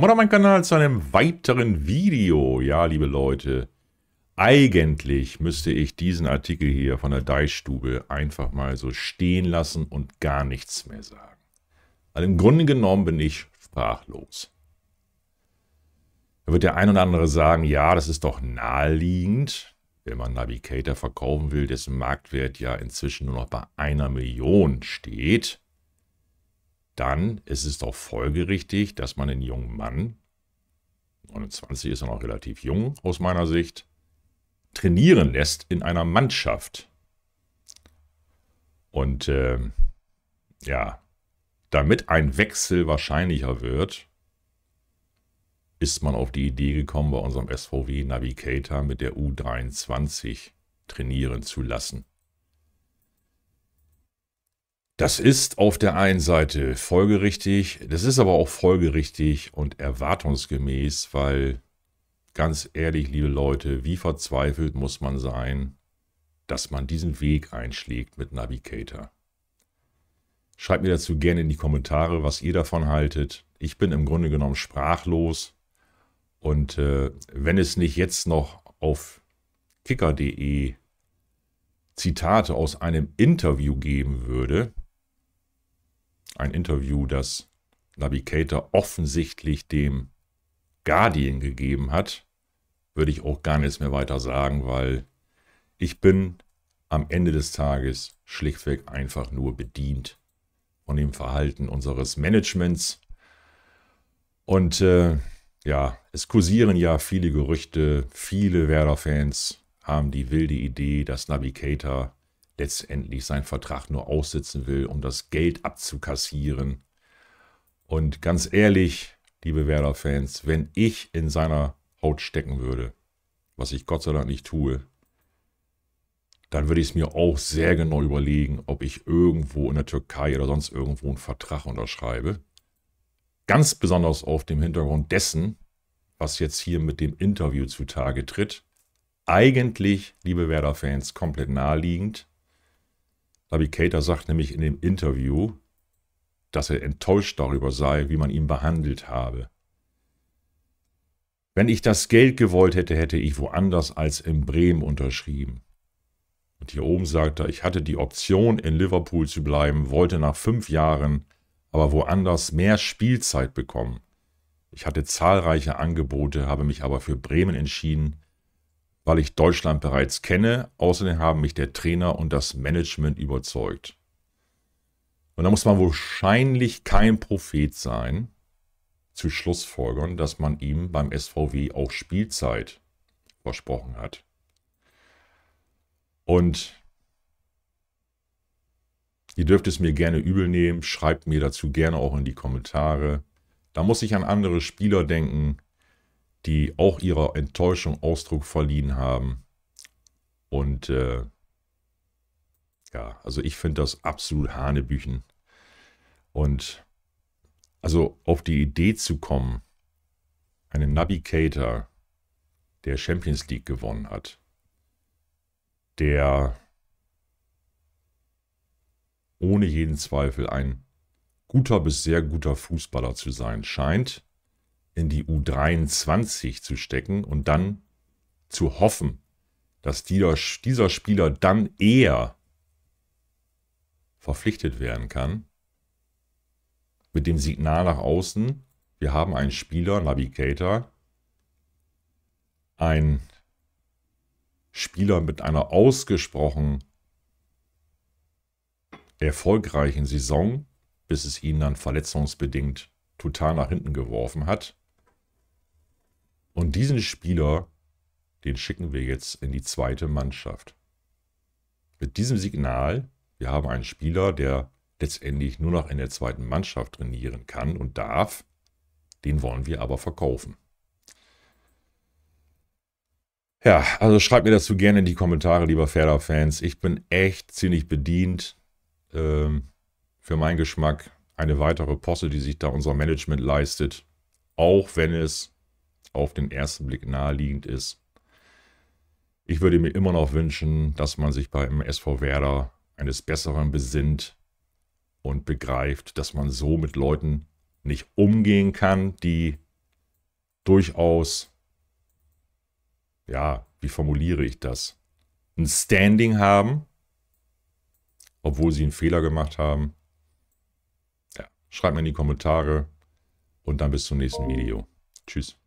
Moin mein Kanal zu einem weiteren Video. Ja, liebe Leute, eigentlich müsste ich diesen Artikel hier von der Deichstube einfach mal so stehen lassen und gar nichts mehr sagen. Weil also im Grunde genommen bin ich sprachlos. Da wird der ein oder andere sagen, ja, das ist doch naheliegend. Wenn man Navigator verkaufen will, dessen Marktwert ja inzwischen nur noch bei einer Million steht, dann ist es doch folgerichtig, dass man einen jungen Mann, 29 ist er noch relativ jung aus meiner Sicht, trainieren lässt in einer Mannschaft. Und äh, ja, damit ein Wechsel wahrscheinlicher wird, ist man auf die Idee gekommen, bei unserem SVW Navigator mit der U23 trainieren zu lassen. Das ist auf der einen Seite folgerichtig, das ist aber auch folgerichtig und erwartungsgemäß, weil ganz ehrlich, liebe Leute, wie verzweifelt muss man sein, dass man diesen Weg einschlägt mit Navigator. Schreibt mir dazu gerne in die Kommentare, was ihr davon haltet. Ich bin im Grunde genommen sprachlos. Und äh, wenn es nicht jetzt noch auf kicker.de Zitate aus einem Interview geben würde, ein Interview, das Navigator offensichtlich dem Guardian gegeben hat, würde ich auch gar nichts mehr weiter sagen, weil ich bin am Ende des Tages schlichtweg einfach nur bedient von dem Verhalten unseres Managements. Und äh, ja, es kursieren ja viele Gerüchte, viele Werder-Fans haben die wilde Idee, dass Navigator letztendlich seinen Vertrag nur aussitzen will, um das Geld abzukassieren. Und ganz ehrlich, liebe Werder-Fans, wenn ich in seiner Haut stecken würde, was ich Gott sei Dank nicht tue, dann würde ich es mir auch sehr genau überlegen, ob ich irgendwo in der Türkei oder sonst irgendwo einen Vertrag unterschreibe. Ganz besonders auf dem Hintergrund dessen, was jetzt hier mit dem Interview zutage tritt. Eigentlich, liebe Werder-Fans, komplett naheliegend, Navi Cater sagt nämlich in dem Interview, dass er enttäuscht darüber sei, wie man ihn behandelt habe. Wenn ich das Geld gewollt hätte, hätte ich woanders als in Bremen unterschrieben. Und hier oben sagt er, ich hatte die Option, in Liverpool zu bleiben, wollte nach fünf Jahren aber woanders mehr Spielzeit bekommen. Ich hatte zahlreiche Angebote, habe mich aber für Bremen entschieden, weil ich Deutschland bereits kenne. Außerdem haben mich der Trainer und das Management überzeugt. Und da muss man wahrscheinlich kein Prophet sein, zu Schlussfolgern, dass man ihm beim SVW auch Spielzeit versprochen hat. Und ihr dürft es mir gerne übel nehmen, schreibt mir dazu gerne auch in die Kommentare. Da muss ich an andere Spieler denken, die auch ihrer Enttäuschung Ausdruck verliehen haben. Und äh, ja, also ich finde das absolut Hanebüchen. Und also auf die Idee zu kommen, einen Navigator, der Champions League gewonnen hat, der ohne jeden Zweifel ein guter bis sehr guter Fußballer zu sein scheint, in die U23 zu stecken und dann zu hoffen, dass dieser, dieser Spieler dann eher verpflichtet werden kann. Mit dem Signal nach außen, wir haben einen Spieler, Navigator, ein Spieler mit einer ausgesprochen erfolgreichen Saison, bis es ihn dann verletzungsbedingt total nach hinten geworfen hat. Und diesen Spieler, den schicken wir jetzt in die zweite Mannschaft. Mit diesem Signal, wir haben einen Spieler, der letztendlich nur noch in der zweiten Mannschaft trainieren kann und darf, den wollen wir aber verkaufen. Ja, also schreibt mir dazu gerne in die Kommentare, lieber Ferda-Fans. Ich bin echt ziemlich bedient. Ähm, für meinen Geschmack eine weitere Posse, die sich da unser Management leistet. Auch wenn es auf den ersten Blick naheliegend ist. Ich würde mir immer noch wünschen, dass man sich beim SV Werder eines Besseren besinnt und begreift, dass man so mit Leuten nicht umgehen kann, die durchaus, ja, wie formuliere ich das, ein Standing haben, obwohl sie einen Fehler gemacht haben. Ja, schreibt mir in die Kommentare und dann bis zum nächsten Video. Tschüss.